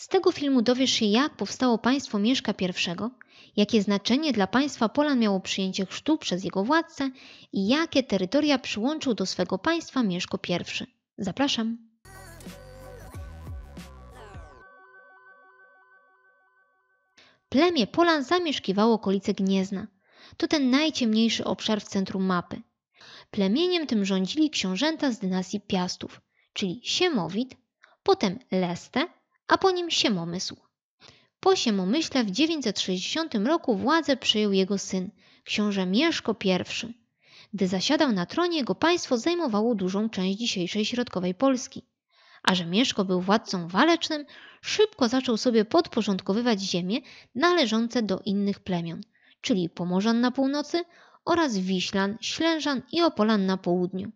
Z tego filmu dowiesz się, jak powstało państwo Mieszka I, jakie znaczenie dla państwa Polan miało przyjęcie chrztu przez jego władcę i jakie terytoria przyłączył do swego państwa Mieszko I. Zapraszam! Plemię Polan zamieszkiwało okolice Gniezna. To ten najciemniejszy obszar w centrum mapy. Plemieniem tym rządzili książęta z dynastii Piastów, czyli Siemowit, potem Leste a po nim Siemomysł. Po Siemomyśle w 960 roku władzę przyjął jego syn, książę Mieszko I. Gdy zasiadał na tronie, jego państwo zajmowało dużą część dzisiejszej środkowej Polski. A że Mieszko był władcą walecznym, szybko zaczął sobie podporządkowywać ziemie należące do innych plemion, czyli Pomorzan na północy oraz Wiślan, Ślężan i Opolan na południu.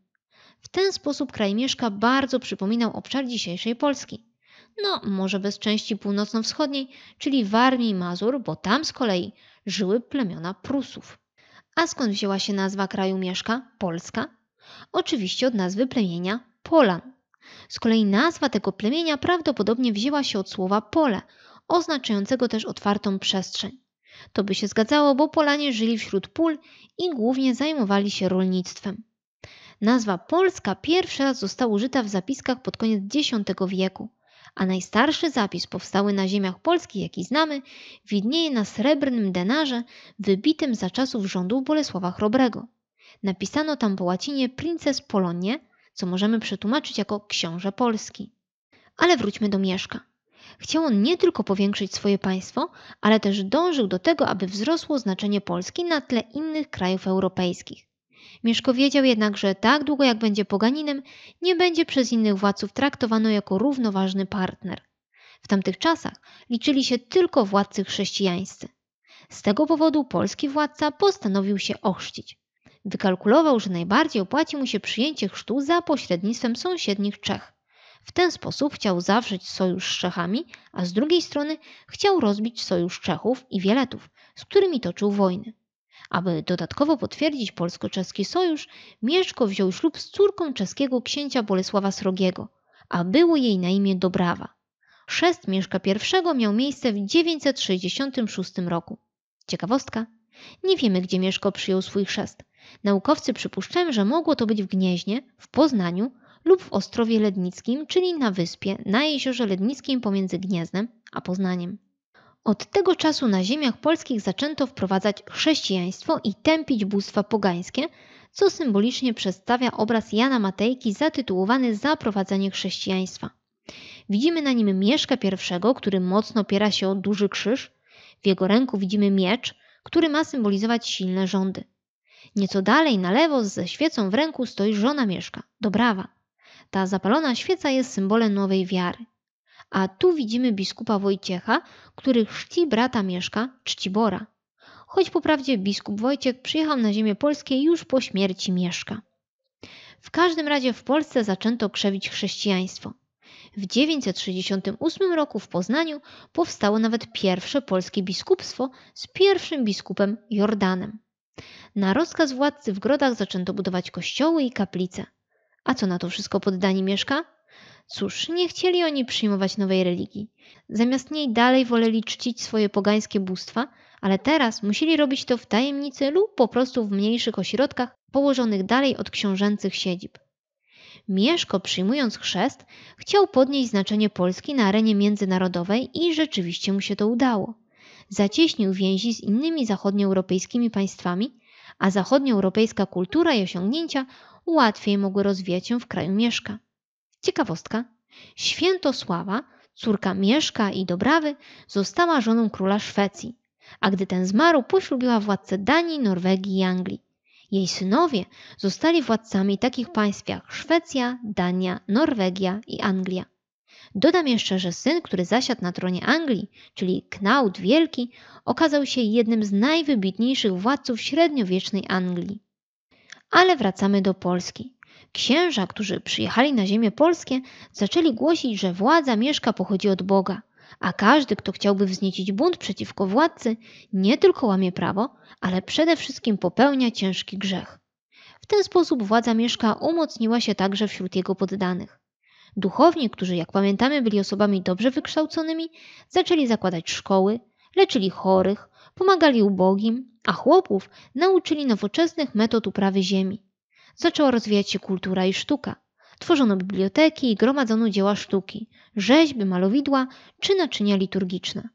W ten sposób kraj Mieszka bardzo przypominał obszar dzisiejszej Polski. No, może bez części północno-wschodniej, czyli Warmii i Mazur, bo tam z kolei żyły plemiona Prusów. A skąd wzięła się nazwa kraju Mieszka, Polska? Oczywiście od nazwy plemienia Polan. Z kolei nazwa tego plemienia prawdopodobnie wzięła się od słowa pole, oznaczającego też otwartą przestrzeń. To by się zgadzało, bo Polanie żyli wśród pól i głównie zajmowali się rolnictwem. Nazwa Polska pierwszy raz została użyta w zapiskach pod koniec X wieku a najstarszy zapis powstały na ziemiach Polski, jaki znamy, widnieje na srebrnym denarze wybitym za czasów rządów Bolesława Chrobrego. Napisano tam po łacinie Princes Polonie, co możemy przetłumaczyć jako Książę Polski. Ale wróćmy do Mieszka. Chciał on nie tylko powiększyć swoje państwo, ale też dążył do tego, aby wzrosło znaczenie Polski na tle innych krajów europejskich. Mieszko wiedział jednak, że tak długo jak będzie poganinem, nie będzie przez innych władców traktowano jako równoważny partner. W tamtych czasach liczyli się tylko władcy chrześcijańscy. Z tego powodu polski władca postanowił się ochrzcić. Wykalkulował, że najbardziej opłaci mu się przyjęcie chrztu za pośrednictwem sąsiednich Czech. W ten sposób chciał zawrzeć sojusz z Czechami, a z drugiej strony chciał rozbić sojusz Czechów i Wieletów, z którymi toczył wojny. Aby dodatkowo potwierdzić polsko-czeski sojusz, Mieszko wziął ślub z córką czeskiego księcia Bolesława Srogiego, a było jej na imię Dobrawa. Szest Mieszka I miał miejsce w 966 roku. Ciekawostka. Nie wiemy, gdzie Mieszko przyjął swój chrzest. Naukowcy przypuszczają, że mogło to być w Gnieźnie, w Poznaniu lub w Ostrowie Lednickim, czyli na wyspie, na jeziorze Lednickim pomiędzy Gnieznem a Poznaniem. Od tego czasu na ziemiach polskich zaczęto wprowadzać chrześcijaństwo i tępić bóstwa pogańskie, co symbolicznie przedstawia obraz Jana Matejki zatytułowany Zaprowadzenie chrześcijaństwa. Widzimy na nim Mieszka I, który mocno opiera się o duży krzyż, w jego ręku widzimy miecz, który ma symbolizować silne rządy. Nieco dalej na lewo ze świecą w ręku stoi żona Mieszka, Dobrawa. Ta zapalona świeca jest symbolem nowej wiary. A tu widzimy biskupa Wojciecha, który chrzci brata Mieszka, Czcibora. Choć po prawdzie biskup Wojciech przyjechał na ziemię polskie już po śmierci Mieszka. W każdym razie w Polsce zaczęto krzewić chrześcijaństwo. W 968 roku w Poznaniu powstało nawet pierwsze polskie biskupstwo z pierwszym biskupem Jordanem. Na rozkaz władcy w Grodach zaczęto budować kościoły i kaplice. A co na to wszystko poddani Mieszka? Cóż, nie chcieli oni przyjmować nowej religii. Zamiast niej dalej woleli czcić swoje pogańskie bóstwa, ale teraz musieli robić to w tajemnicy lub po prostu w mniejszych ośrodkach położonych dalej od książęcych siedzib. Mieszko, przyjmując chrzest, chciał podnieść znaczenie Polski na arenie międzynarodowej i rzeczywiście mu się to udało. Zacieśnił więzi z innymi zachodnioeuropejskimi państwami, a zachodnioeuropejska kultura i osiągnięcia łatwiej mogły rozwijać się w kraju Mieszka. Ciekawostka. Świętosława, córka Mieszka i Dobrawy, została żoną króla Szwecji, a gdy ten zmarł, poślubiła władcę Danii, Norwegii i Anglii. Jej synowie zostali władcami takich państw jak Szwecja, Dania, Norwegia i Anglia. Dodam jeszcze, że syn, który zasiadł na tronie Anglii, czyli Knaut Wielki, okazał się jednym z najwybitniejszych władców średniowiecznej Anglii. Ale wracamy do Polski. Księża, którzy przyjechali na ziemię polskie, zaczęli głosić, że władza Mieszka pochodzi od Boga, a każdy, kto chciałby wzniecić bunt przeciwko władcy, nie tylko łamie prawo, ale przede wszystkim popełnia ciężki grzech. W ten sposób władza Mieszka umocniła się także wśród jego poddanych. Duchowni, którzy jak pamiętamy byli osobami dobrze wykształconymi, zaczęli zakładać szkoły, leczyli chorych, pomagali ubogim, a chłopów nauczyli nowoczesnych metod uprawy ziemi zaczęła rozwijać się kultura i sztuka. Tworzono biblioteki i gromadzono dzieła sztuki, rzeźby, malowidła czy naczynia liturgiczne.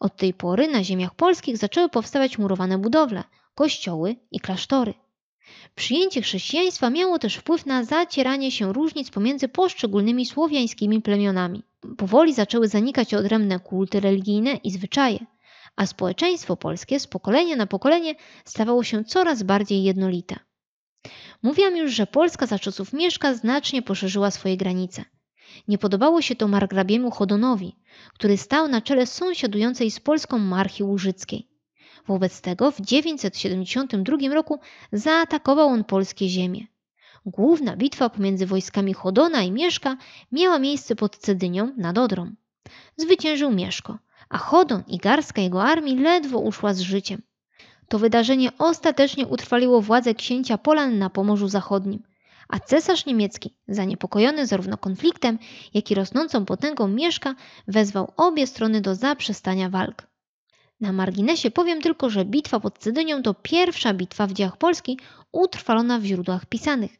Od tej pory na ziemiach polskich zaczęły powstawać murowane budowle, kościoły i klasztory. Przyjęcie chrześcijaństwa miało też wpływ na zacieranie się różnic pomiędzy poszczególnymi słowiańskimi plemionami. Powoli zaczęły zanikać odrębne kulty religijne i zwyczaje, a społeczeństwo polskie z pokolenia na pokolenie stawało się coraz bardziej jednolite. Mówiłam już, że Polska za czasów Mieszka znacznie poszerzyła swoje granice. Nie podobało się to margrabiemu Chodonowi, który stał na czele sąsiadującej z Polską Marchi łużyckiej. Wobec tego w 972 roku zaatakował on polskie ziemie. Główna bitwa pomiędzy wojskami Chodona i Mieszka miała miejsce pod Cedynią nad Odrą. Zwyciężył Mieszko, a Chodon i garstka jego armii ledwo uszła z życiem. To wydarzenie ostatecznie utrwaliło władzę księcia Polan na Pomorzu Zachodnim, a cesarz niemiecki, zaniepokojony zarówno konfliktem, jak i rosnącą potęgą Mieszka, wezwał obie strony do zaprzestania walk. Na marginesie powiem tylko, że bitwa pod Cydynią to pierwsza bitwa w dziejach Polski utrwalona w źródłach pisanych,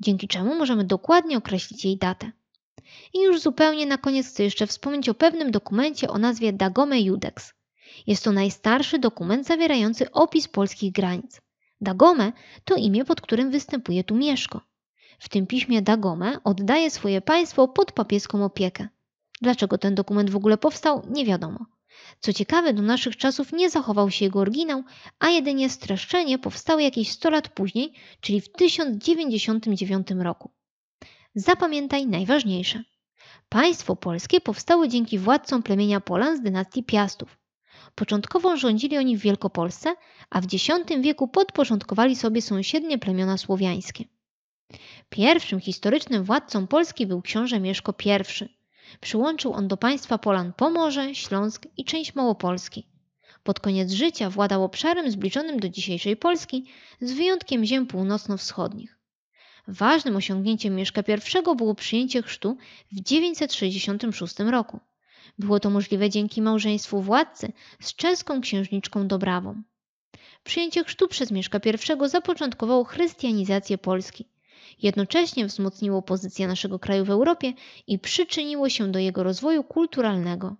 dzięki czemu możemy dokładnie określić jej datę. I już zupełnie na koniec chcę jeszcze wspomnieć o pewnym dokumencie o nazwie Dagome Judex. Jest to najstarszy dokument zawierający opis polskich granic. Dagome to imię, pod którym występuje tu Mieszko. W tym piśmie Dagome oddaje swoje państwo pod papieską opiekę. Dlaczego ten dokument w ogóle powstał, nie wiadomo. Co ciekawe, do naszych czasów nie zachował się jego oryginał, a jedynie streszczenie powstało jakieś 100 lat później, czyli w 1099 roku. Zapamiętaj najważniejsze. Państwo polskie powstało dzięki władcom plemienia Polan z dynastii Piastów, Początkowo rządzili oni w Wielkopolsce, a w X wieku podporządkowali sobie sąsiednie plemiona słowiańskie. Pierwszym historycznym władcą Polski był książę Mieszko I. Przyłączył on do państwa Polan Pomorze, Śląsk i część Małopolski. Pod koniec życia władał obszarem zbliżonym do dzisiejszej Polski, z wyjątkiem ziem północno-wschodnich. Ważnym osiągnięciem Mieszka I było przyjęcie chrztu w 966 roku. Było to możliwe dzięki małżeństwu władcy z czeską księżniczką Dobrawą. Przyjęcie chrztu przez Mieszka I zapoczątkowało chrystianizację Polski. Jednocześnie wzmocniło pozycję naszego kraju w Europie i przyczyniło się do jego rozwoju kulturalnego.